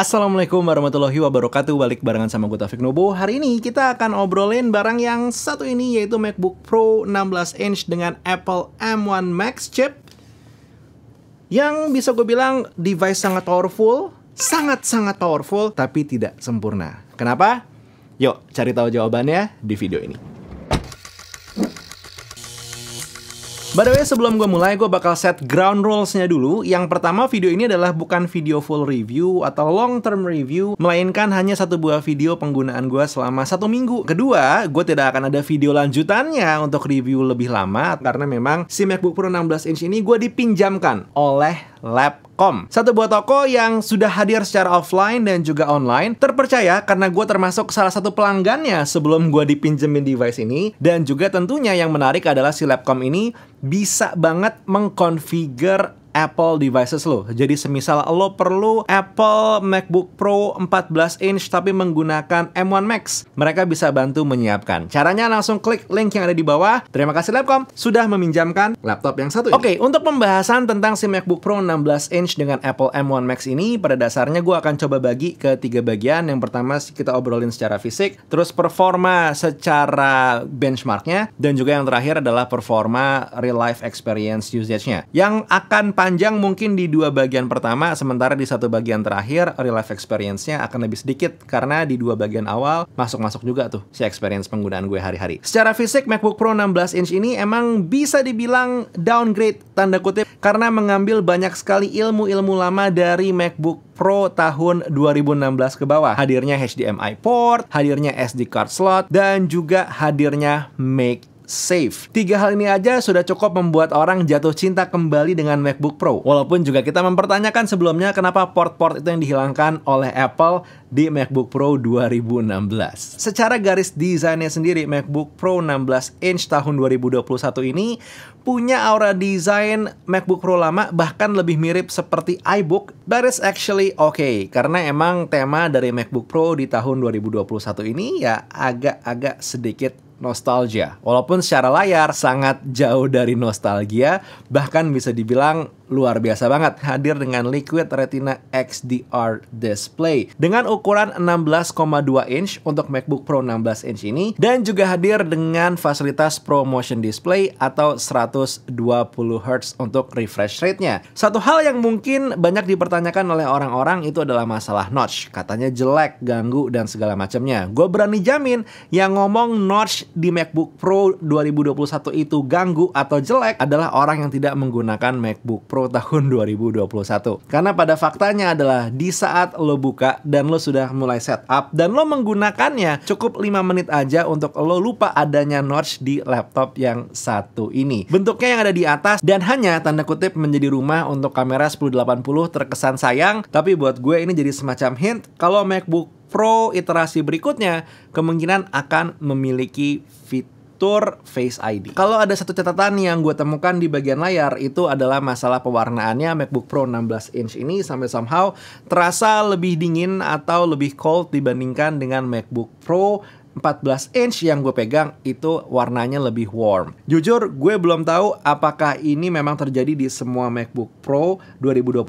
Assalamualaikum warahmatullahi wabarakatuh Balik barengan sama gue Taufik Nobo Hari ini kita akan obrolin barang yang satu ini Yaitu MacBook Pro 16 inch dengan Apple M1 Max chip Yang bisa gue bilang device sangat powerful Sangat-sangat powerful tapi tidak sempurna Kenapa? Yuk cari tahu jawabannya di video ini By the way, sebelum gue mulai, gue bakal set ground rules-nya dulu. Yang pertama, video ini adalah bukan video full review atau long term review, melainkan hanya satu buah video penggunaan gue selama satu minggu. Kedua, gue tidak akan ada video lanjutannya untuk review lebih lama, karena memang si MacBook Pro 16 inch ini gue dipinjamkan oleh Labcom. Satu buah toko yang sudah hadir secara offline dan juga online, terpercaya karena gue termasuk salah satu pelanggannya sebelum gue dipinjemin device ini, dan juga tentunya yang menarik adalah si Labcom ini bisa banget mengkonfigur Apple devices lo. Jadi semisal lo perlu Apple MacBook Pro 14 inch tapi menggunakan M1 Max, mereka bisa bantu menyiapkan. Caranya langsung klik link yang ada di bawah. Terima kasih Labcom sudah meminjamkan laptop yang satu ini. Oke, okay, untuk pembahasan tentang si MacBook Pro 16 inch dengan Apple M1 Max ini, pada dasarnya gue akan coba bagi ke tiga bagian. Yang pertama kita obrolin secara fisik, terus performa secara benchmarknya, dan juga yang terakhir adalah performa real life experience usage-nya. Yang akan panjang mungkin di dua bagian pertama, sementara di satu bagian terakhir, real life experience-nya akan lebih sedikit karena di dua bagian awal masuk-masuk juga tuh si experience penggunaan gue hari-hari. Secara fisik, MacBook Pro 16 inch ini emang bisa dibilang downgrade tanda kutip karena mengambil banyak sekali ilmu-ilmu lama dari MacBook Pro tahun 2016 ke bawah. Hadirnya HDMI port, hadirnya SD card slot, dan juga hadirnya Make safe. Tiga hal ini aja sudah cukup membuat orang jatuh cinta kembali dengan MacBook Pro. Walaupun juga kita mempertanyakan sebelumnya kenapa port-port itu yang dihilangkan oleh Apple di MacBook Pro 2016. Secara garis desainnya sendiri, MacBook Pro 16 inch tahun 2021 ini punya aura desain MacBook Pro lama bahkan lebih mirip seperti iBook but it's actually okay karena emang tema dari MacBook Pro di tahun 2021 ini ya agak-agak sedikit nostalgia. Walaupun secara layar sangat jauh dari nostalgia, bahkan bisa dibilang luar biasa banget hadir dengan Liquid Retina XDR display dengan ukuran 16,2 inch untuk MacBook Pro 16 inch ini dan juga hadir dengan fasilitas ProMotion display atau 120 Hz untuk refresh rate-nya. Satu hal yang mungkin banyak dipertanyakan oleh orang-orang itu adalah masalah notch. Katanya jelek, ganggu dan segala macamnya. Gue berani jamin yang ngomong notch di MacBook Pro 2021 itu ganggu atau jelek adalah orang yang tidak menggunakan MacBook Pro Pro tahun 2021. Karena pada faktanya adalah di saat lo buka dan lo sudah mulai setup dan lo menggunakannya cukup 5 menit aja untuk lo lupa adanya notch di laptop yang satu ini. Bentuknya yang ada di atas dan hanya tanda kutip menjadi rumah untuk kamera 1080 terkesan sayang, tapi buat gue ini jadi semacam hint kalau MacBook Pro iterasi berikutnya kemungkinan akan memiliki fitur fitur Face ID. Kalau ada satu catatan yang gue temukan di bagian layar itu adalah masalah pewarnaannya MacBook Pro 16 inch ini sampai somehow terasa lebih dingin atau lebih cold dibandingkan dengan MacBook Pro 14 inch yang gue pegang itu warnanya lebih warm. Jujur, gue belum tahu apakah ini memang terjadi di semua MacBook Pro 2021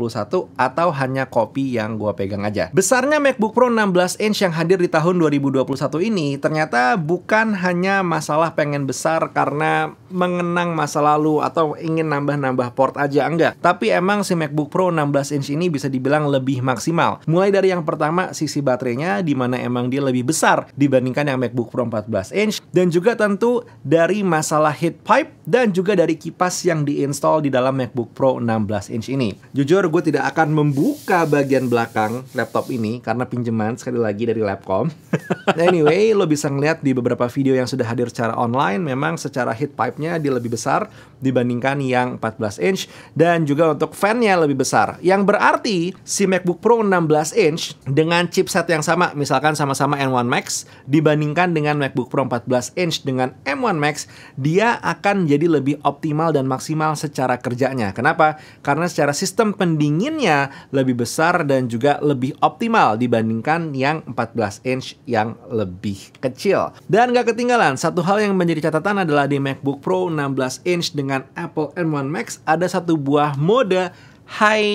atau hanya kopi yang gue pegang aja. Besarnya MacBook Pro 16 inch yang hadir di tahun 2021 ini ternyata bukan hanya masalah pengen besar karena mengenang masa lalu atau ingin nambah-nambah port aja, enggak. Tapi emang si MacBook Pro 16 inch ini bisa dibilang lebih maksimal. Mulai dari yang pertama, sisi baterainya dimana emang dia lebih besar dibandingkan yang MacBook Pro 14 inch dan juga tentu dari masalah heat pipe dan juga dari kipas yang diinstal di dalam MacBook Pro 16 inch ini. Jujur gue tidak akan membuka bagian belakang laptop ini karena pinjaman sekali lagi dari Labcom. anyway, lo bisa ngeliat di beberapa video yang sudah hadir secara online memang secara heat pipe-nya dia lebih besar dibandingkan yang 14 inch dan juga untuk fan-nya lebih besar. Yang berarti si MacBook Pro 16 inch dengan chipset yang sama, misalkan sama-sama M1 Max dibandingkan dengan MacBook Pro 14 inch dengan M1 Max, dia akan jadi lebih optimal dan maksimal secara kerjanya. Kenapa? Karena secara sistem pendinginnya lebih besar dan juga lebih optimal dibandingkan yang 14 inch yang lebih kecil. Dan nggak ketinggalan, satu hal yang menjadi catatan adalah di MacBook Pro 16 inch dengan dengan Apple M1 Max ada satu buah mode high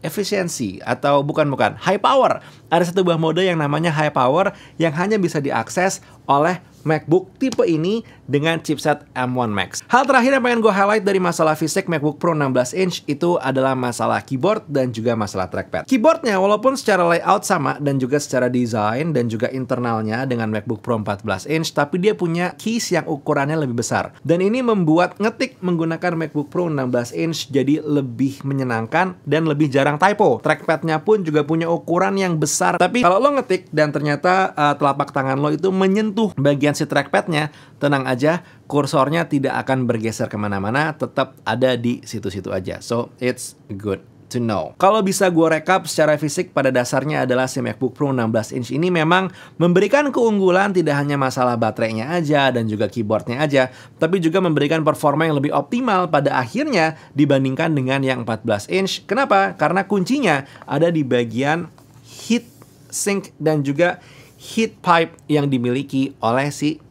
efficiency atau bukan bukan high power. Ada satu buah mode yang namanya high power yang hanya bisa diakses oleh MacBook tipe ini dengan chipset M1 Max. Hal terakhir yang pengen gue highlight dari masalah fisik MacBook Pro 16 inch itu adalah masalah keyboard dan juga masalah trackpad. Keyboardnya walaupun secara layout sama dan juga secara desain dan juga internalnya dengan MacBook Pro 14 inch, tapi dia punya keys yang ukurannya lebih besar. Dan ini membuat ngetik menggunakan MacBook Pro 16 inch jadi lebih menyenangkan dan lebih jarang typo. Trackpadnya pun juga punya ukuran yang besar. Tapi kalau lo ngetik dan ternyata uh, telapak tangan lo itu menyentuh bagian si trackpadnya, tenang aja aja, kursornya tidak akan bergeser kemana-mana, tetap ada di situ-situ aja. So, it's good to know. Kalau bisa gue rekap secara fisik pada dasarnya adalah si MacBook Pro 16 inch ini memang memberikan keunggulan tidak hanya masalah baterainya aja dan juga keyboardnya aja, tapi juga memberikan performa yang lebih optimal pada akhirnya dibandingkan dengan yang 14 inch. Kenapa? Karena kuncinya ada di bagian heat sink dan juga heat pipe yang dimiliki oleh si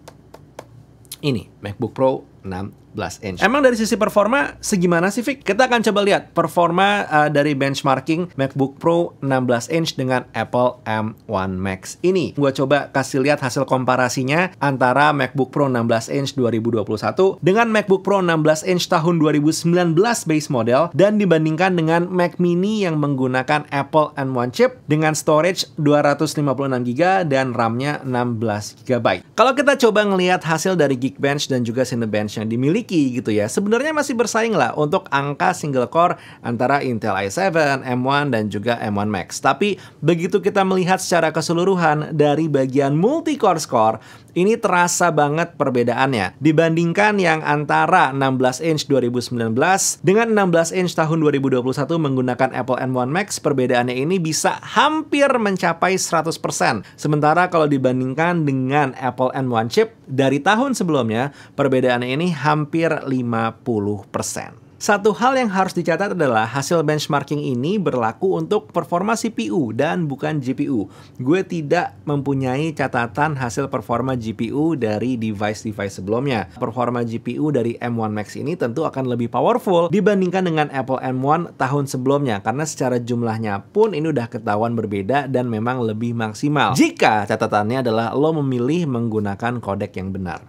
ini MacBook Pro 6 inch. Emang dari sisi performa segimana sih Vic? Kita akan coba lihat performa uh, dari benchmarking MacBook Pro 16 inch dengan Apple M1 Max ini. Gua coba kasih lihat hasil komparasinya antara MacBook Pro 16 inch 2021 dengan MacBook Pro 16 inch tahun 2019 base model dan dibandingkan dengan Mac mini yang menggunakan Apple M1 chip dengan storage 256GB dan RAM-nya 16GB. Kalau kita coba ngelihat hasil dari Geekbench dan juga Cinebench yang dimiliki miliki gitu ya. Sebenarnya masih bersaing lah untuk angka single core antara Intel i7, M1 dan juga M1 Max. Tapi begitu kita melihat secara keseluruhan dari bagian multi core score, ini terasa banget perbedaannya dibandingkan yang antara 16 inch 2019 dengan 16 inch tahun 2021 menggunakan Apple M1 Max perbedaannya ini bisa hampir mencapai 100%. Sementara kalau dibandingkan dengan Apple M1 chip dari tahun sebelumnya perbedaannya ini hampir 50%. Satu hal yang harus dicatat adalah hasil benchmarking ini berlaku untuk performa CPU dan bukan GPU. Gue tidak mempunyai catatan hasil performa GPU dari device-device sebelumnya. Performa GPU dari M1 Max ini tentu akan lebih powerful dibandingkan dengan Apple M1 tahun sebelumnya karena secara jumlahnya pun ini udah ketahuan berbeda dan memang lebih maksimal. Jika catatannya adalah lo memilih menggunakan codec yang benar.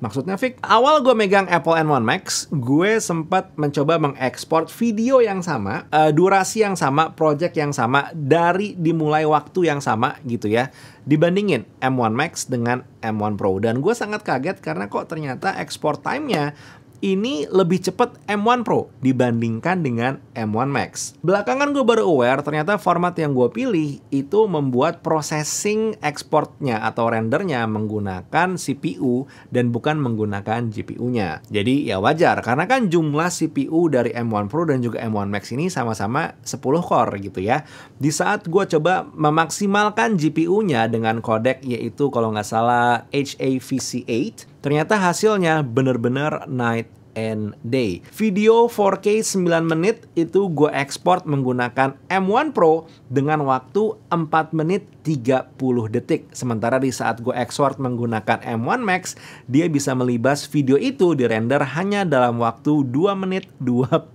Maksudnya Fik, awal gue megang Apple N1 Max, gue sempat mencoba mengekspor video yang sama, uh, durasi yang sama, project yang sama, dari dimulai waktu yang sama gitu ya. Dibandingin M1 Max dengan M1 Pro. Dan gue sangat kaget karena kok ternyata ekspor time-nya ini lebih cepat M1 Pro dibandingkan dengan M1 Max. Belakangan gue baru aware ternyata format yang gue pilih itu membuat processing exportnya atau rendernya menggunakan CPU dan bukan menggunakan GPU-nya. Jadi ya wajar karena kan jumlah CPU dari M1 Pro dan juga M1 Max ini sama-sama 10 core gitu ya. Di saat gue coba memaksimalkan GPU-nya dengan codec yaitu kalau nggak salah HAVC8 Ternyata hasilnya bener-bener night and day. Video 4K 9 menit itu gue ekspor menggunakan M1 Pro dengan waktu 4 menit 30 detik. Sementara di saat gue ekspor menggunakan M1 Max, dia bisa melibas video itu di render hanya dalam waktu 2 menit 25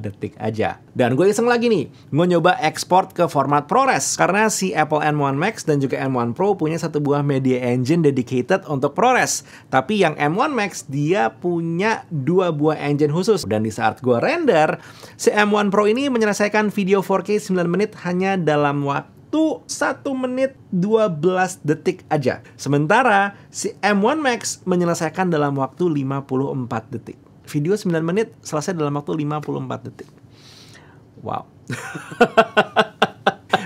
detik aja. Dan gue iseng lagi nih, gue nyoba ekspor ke format ProRes karena si Apple M1 Max dan juga M1 Pro punya satu buah media engine dedicated untuk ProRes. Tapi yang M1 Max dia punya dua buah engine khusus dan di saat gue render, si M1 Pro ini menyelesaikan video 4K 9 menit hanya dalam waktu satu menit menit 12 detik aja. Sementara si M1 Max menyelesaikan dalam waktu 54 detik. Video 9 menit selesai dalam waktu 54 detik. Wow.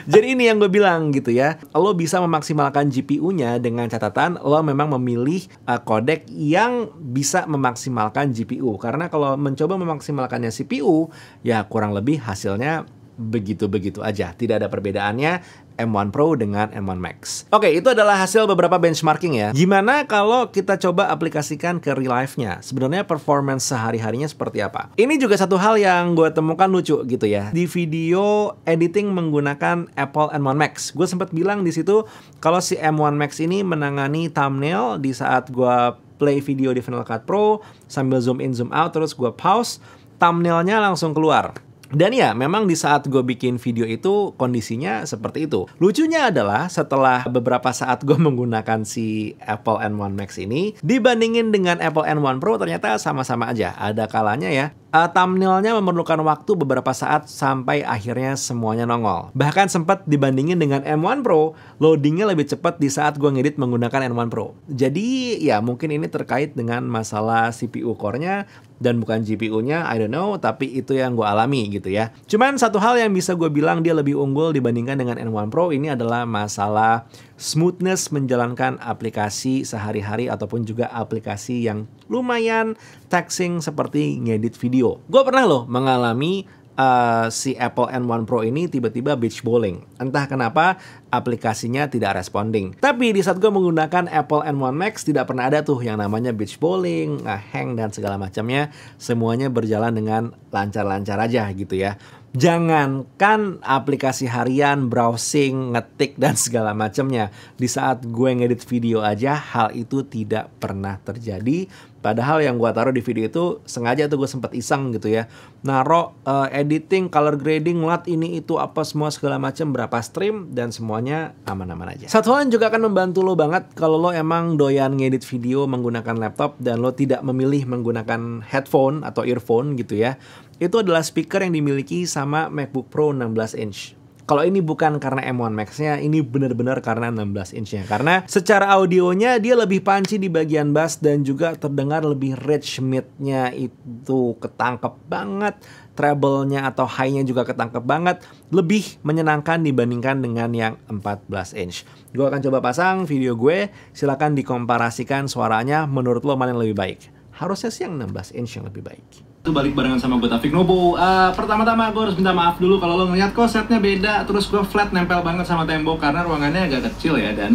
Jadi ini yang gue bilang gitu ya. Lo bisa memaksimalkan GPU-nya dengan catatan lo memang memilih uh, eh, kodek yang bisa memaksimalkan GPU. Karena kalau mencoba memaksimalkannya CPU, ya kurang lebih hasilnya begitu-begitu aja. Tidak ada perbedaannya M1 Pro dengan M1 Max. Oke, itu adalah hasil beberapa benchmarking ya. Gimana kalau kita coba aplikasikan ke real life-nya? Sebenarnya performance sehari-harinya seperti apa? Ini juga satu hal yang gue temukan lucu gitu ya. Di video editing menggunakan Apple M1 Max. Gue sempat bilang di situ kalau si M1 Max ini menangani thumbnail di saat gue play video di Final Cut Pro sambil zoom in zoom out terus gue pause thumbnailnya langsung keluar dan ya, memang di saat gue bikin video itu kondisinya seperti itu. Lucunya adalah setelah beberapa saat gue menggunakan si Apple N1 Max ini, dibandingin dengan Apple N1 Pro ternyata sama-sama aja. Ada kalanya ya, uh, thumbnailnya memerlukan waktu beberapa saat sampai akhirnya semuanya nongol. Bahkan sempat dibandingin dengan M1 Pro, loadingnya lebih cepat di saat gue ngedit menggunakan M1 Pro. Jadi ya mungkin ini terkait dengan masalah CPU core-nya dan bukan GPU-nya, I don't know, tapi itu yang gue alami gitu ya. Cuman satu hal yang bisa gue bilang dia lebih unggul dibandingkan dengan N1 Pro ini adalah masalah smoothness menjalankan aplikasi sehari-hari ataupun juga aplikasi yang lumayan taxing seperti ngedit video. Gue pernah loh mengalami uh, si Apple N1 Pro ini tiba-tiba beach bowling. Entah kenapa aplikasinya tidak responding. Tapi di saat gue menggunakan Apple N1 Max tidak pernah ada tuh yang namanya beach bowling, hang dan segala macamnya. Semuanya berjalan dengan lancar-lancar aja gitu ya. Jangankan aplikasi harian, browsing, ngetik dan segala macamnya. Di saat gue ngedit video aja hal itu tidak pernah terjadi. Padahal yang gue taruh di video itu sengaja tuh gue sempat iseng gitu ya. Naro uh, editing, color grading, lat ini itu apa semua segala macam berapa stream dan semuanya aman-aman aja. Satu hal yang juga akan membantu lo banget kalau lo emang doyan ngedit video menggunakan laptop dan lo tidak memilih menggunakan headphone atau earphone gitu ya itu adalah speaker yang dimiliki sama MacBook Pro 16 inch. Kalau ini bukan karena M1 Max-nya, ini benar-benar karena 16 inch-nya. Karena secara audionya dia lebih panci di bagian bass dan juga terdengar lebih rich mid-nya itu ketangkep banget. Treble-nya atau high-nya juga ketangkep banget. Lebih menyenangkan dibandingkan dengan yang 14 inch. Gue akan coba pasang video gue, silahkan dikomparasikan suaranya menurut lo mana yang lebih baik harusnya sih yang 16 inch yang lebih baik. Itu balik barengan sama gue Taufik Nobo. Uh, eh, Pertama-tama gue harus minta maaf dulu kalau lo ngeliat kok setnya beda, terus gue flat nempel banget sama tembok karena ruangannya agak kecil ya dan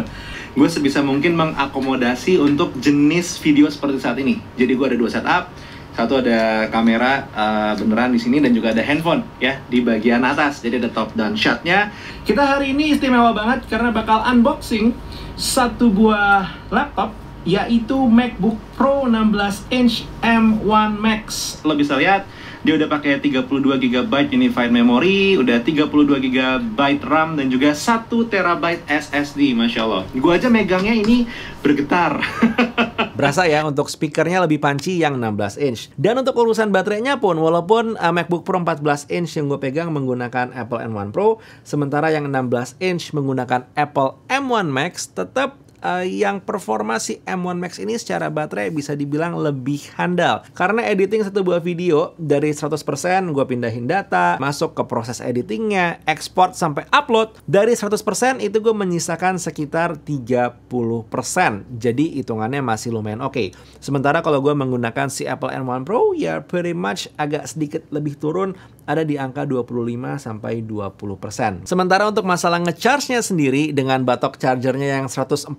gue sebisa mungkin mengakomodasi untuk jenis video seperti saat ini. Jadi gue ada dua setup, satu ada kamera uh, beneran di sini dan juga ada handphone ya di bagian atas. Jadi ada top down shotnya. Kita hari ini istimewa banget karena bakal unboxing satu buah laptop yaitu MacBook Pro 16 inch M1 Max. Lo bisa lihat dia udah pakai 32 GB unified memory, udah 32 GB RAM dan juga 1 TB SSD, masya Allah. Gue aja megangnya ini bergetar. Berasa ya untuk speakernya lebih panci yang 16 inch. Dan untuk urusan baterainya pun, walaupun uh, MacBook Pro 14 inch yang gue pegang menggunakan Apple M1 Pro, sementara yang 16 inch menggunakan Apple M1 Max, tetap uh, yang performa si M1 Max ini secara baterai bisa dibilang lebih handal. Karena editing satu buah video dari 100% gue pindahin data, masuk ke proses editingnya, export sampai upload. Dari 100% itu gue menyisakan sekitar 30%. Jadi hitungannya masih lumayan oke. Okay. Sementara kalau gue menggunakan si Apple M1 Pro ya pretty much agak sedikit lebih turun ada di angka 25 sampai 20%. Sementara untuk masalah ngecharge-nya sendiri dengan batok chargernya yang 140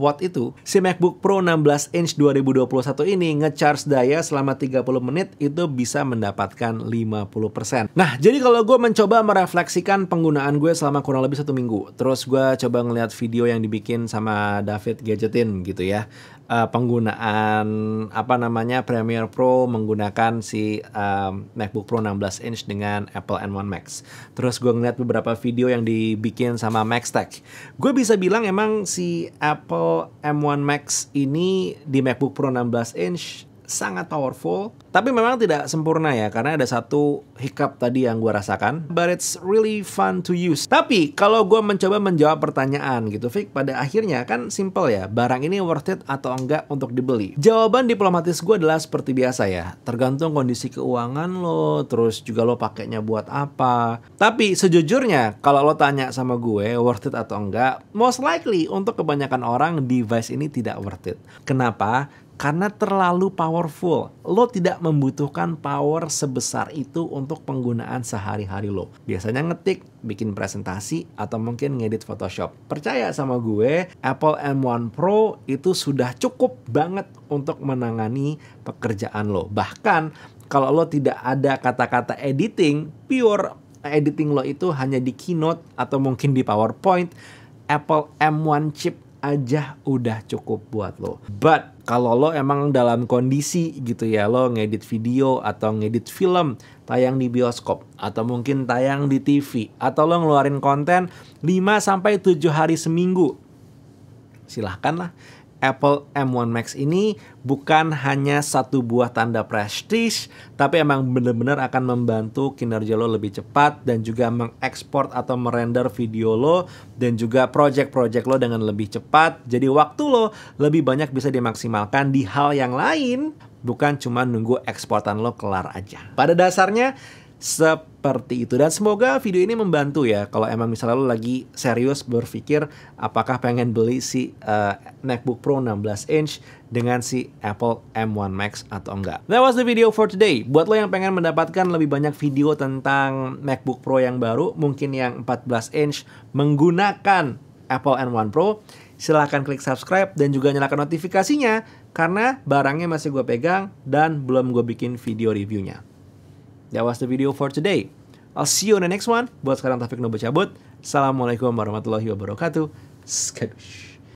watt itu, si MacBook Pro 16 inch 2021 ini ngecharge daya selama 30 menit itu bisa mendapatkan 50%. Nah, jadi kalau gue mencoba merefleksikan penggunaan gue selama kurang lebih satu minggu, terus gue coba ngeliat video yang dibikin sama David Gadgetin gitu ya, uh, penggunaan apa namanya Premiere Pro menggunakan si um, MacBook Pro 16 inch dengan Apple M1 Max. Terus gue ngeliat beberapa video yang dibikin sama MaxTech. Gue bisa bilang emang si Apple M1 Max ini di MacBook Pro 16 inch sangat powerful, tapi memang tidak sempurna ya karena ada satu hiccup tadi yang gue rasakan. But it's really fun to use. Tapi kalau gue mencoba menjawab pertanyaan gitu, Fik, pada akhirnya kan simple ya, barang ini worth it atau enggak untuk dibeli. Jawaban diplomatis gue adalah seperti biasa ya, tergantung kondisi keuangan lo, terus juga lo pakainya buat apa. Tapi sejujurnya kalau lo tanya sama gue worth it atau enggak, most likely untuk kebanyakan orang device ini tidak worth it. Kenapa? karena terlalu powerful. Lo tidak membutuhkan power sebesar itu untuk penggunaan sehari-hari lo. Biasanya ngetik, bikin presentasi, atau mungkin ngedit Photoshop. Percaya sama gue, Apple M1 Pro itu sudah cukup banget untuk menangani pekerjaan lo. Bahkan, kalau lo tidak ada kata-kata editing, pure editing lo itu hanya di Keynote atau mungkin di PowerPoint, Apple M1 chip aja udah cukup buat lo. But kalau lo emang dalam kondisi gitu ya, lo ngedit video atau ngedit film, tayang di bioskop, atau mungkin tayang di TV, atau lo ngeluarin konten 5-7 hari seminggu, silahkan lah Apple M1 Max ini bukan hanya satu buah tanda prestige, tapi emang bener-bener akan membantu kinerja lo lebih cepat dan juga mengekspor atau merender video lo dan juga project-project lo dengan lebih cepat. Jadi waktu lo lebih banyak bisa dimaksimalkan di hal yang lain, bukan cuma nunggu eksportan lo kelar aja. Pada dasarnya, seperti itu. Dan semoga video ini membantu ya kalau emang misalnya lo lagi serius berpikir apakah pengen beli si uh, MacBook Pro 16 inch dengan si Apple M1 Max atau enggak. That was the video for today. Buat lo yang pengen mendapatkan lebih banyak video tentang MacBook Pro yang baru, mungkin yang 14 inch menggunakan Apple M1 Pro, silahkan klik subscribe dan juga nyalakan notifikasinya karena barangnya masih gue pegang dan belum gue bikin video reviewnya. That was the video for today. I'll see you on the next one. Buat sekarang Taufik Nobo cabut. Assalamualaikum warahmatullahi wabarakatuh. Skadush.